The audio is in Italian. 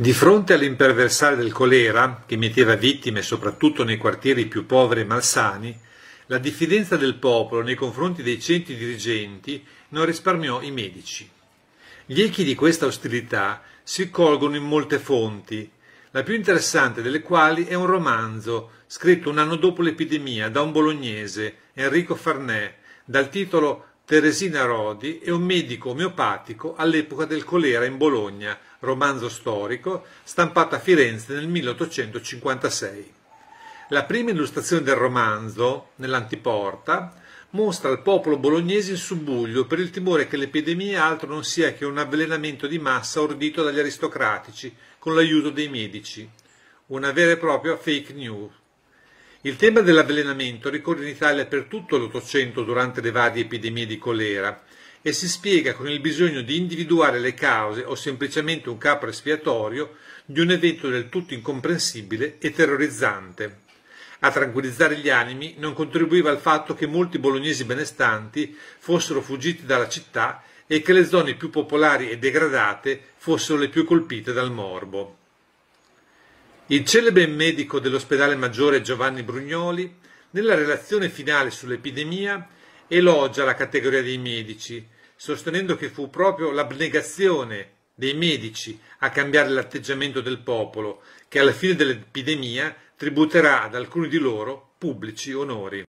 Di fronte all'imperversare del colera, che metteva vittime soprattutto nei quartieri più poveri e malsani, la diffidenza del popolo nei confronti dei centri dirigenti non risparmiò i medici. Gli echi di questa ostilità si colgono in molte fonti, la più interessante delle quali è un romanzo scritto un anno dopo l'epidemia da un bolognese, Enrico Farnè, dal titolo Teresina Rodi è un medico omeopatico all'epoca del colera in Bologna, romanzo storico, stampato a Firenze nel 1856. La prima illustrazione del romanzo, nell'antiporta, mostra il popolo bolognese in subbuglio per il timore che l'epidemia altro non sia che un avvelenamento di massa ordito dagli aristocratici con l'aiuto dei medici, una vera e propria fake news. Il tema dell'avvelenamento ricorre in Italia per tutto l'Ottocento durante le varie epidemie di colera e si spiega con il bisogno di individuare le cause o semplicemente un capo espiatorio di un evento del tutto incomprensibile e terrorizzante. A tranquillizzare gli animi non contribuiva il fatto che molti bolognesi benestanti fossero fuggiti dalla città e che le zone più popolari e degradate fossero le più colpite dal morbo. Il celebre medico dell'ospedale maggiore Giovanni Brugnoli, nella relazione finale sull'epidemia, elogia la categoria dei medici, sostenendo che fu proprio l'abnegazione dei medici a cambiare l'atteggiamento del popolo, che alla fine dell'epidemia tributerà ad alcuni di loro pubblici onori.